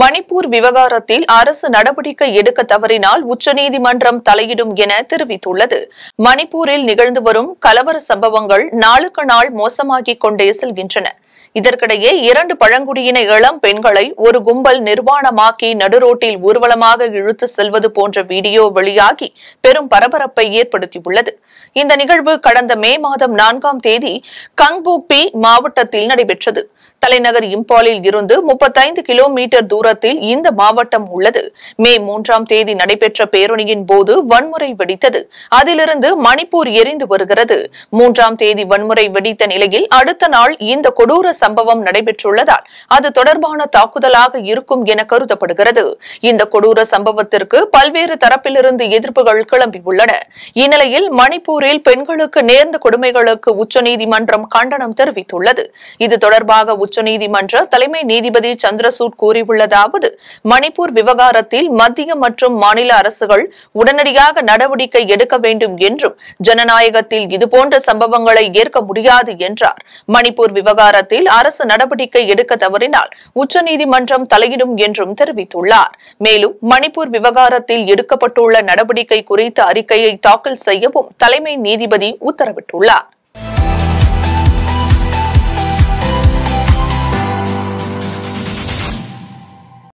மணிப்பூர் விவகாரத்தில் அரசு நடவடிக்கை எடுக்க தவறினால் உச்சநீதிமன்றம் தலையிடும் என தெரிவித்துள்ளது மணிப்பூரில் நிகழ்ந்து வரும் கலவர சம்பவங்கள் நாளுக்கு நாள் மோசமாகிக் கொண்டே செல்கின்றன இதற்கிடையே இரண்டு பழங்குடியின இளம் பெண்களை ஒரு கும்பல் நிர்வாணமாக்கி நடுரோட்டில் ஊர்வலமாக இழுத்து செல்வது போன்ற வீடியோ வெளியாகி பெரும் பரபரப்பை ஏற்படுத்தியுள்ளது இந்த நிகழ்வு கடந்த மே மாதம் நான்காம் தேதி கங்பூபி மாவட்டத்தில் நடைபெற்றது தலைநகர் இம்பாலில் இருந்து முப்பத்தைந்து கிலோமீட்டர் தூரத்தில் இந்த மாவட்டம் உள்ளது மே மூன்றாம் தேதி நடைபெற்ற பேரணியின் போது வன்முறை வெடித்தது அதிலிருந்து மணிப்பூர் எரிந்து வருகிறது மூன்றாம் தேதி வன்முறை வெடித்த நிலையில் அடுத்த நாள் இந்த கொடூர சம்பவம் நடைபெற்றுள்ளதால் அது தொடர்பான தாக்குதலாக இருக்கும் என கருதப்படுகிறது இந்த கொடூர சம்பவத்திற்கு பல்வேறு தரப்பிலிருந்து எதிர்ப்புகள் கிளம்பியுள்ளன இந்நிலையில் மணிப்பூரில் பெண்களுக்கு நேர்ந்த கொடுமைகளுக்கு உச்சநீதிமன்றம் கண்டனம் தெரிவித்துள்ளது இது தொடர்பாக உச்சநீதிமன்ற தலைமை நீதிபதி சந்திரசூட் கூறியுள்ளது அதாவது மணிப்பூர் விவகாரத்தில் மத்திய மற்றும் மாநில அரசுகள் உடனடியாக நடவடிக்கை எடுக்க வேண்டும் என்றும் ஜனநாயகத்தில் இதுபோன்ற சம்பவங்களை ஏற்க முடியாது என்றார் மணிப்பூர் விவகாரத்தில் அரசு நடவடிக்கை எடுக்க தவறினால் உச்சநீதிமன்றம் தலையிடும் என்றும் தெரிவித்துள்ளார் மேலும் மணிப்பூர் விவகாரத்தில் எடுக்கப்பட்டுள்ள நடவடிக்கை குறித்த அறிக்கையை தாக்கல் செய்யவும் தலைமை நீதிபதி உத்தரவிட்டுள்ளார்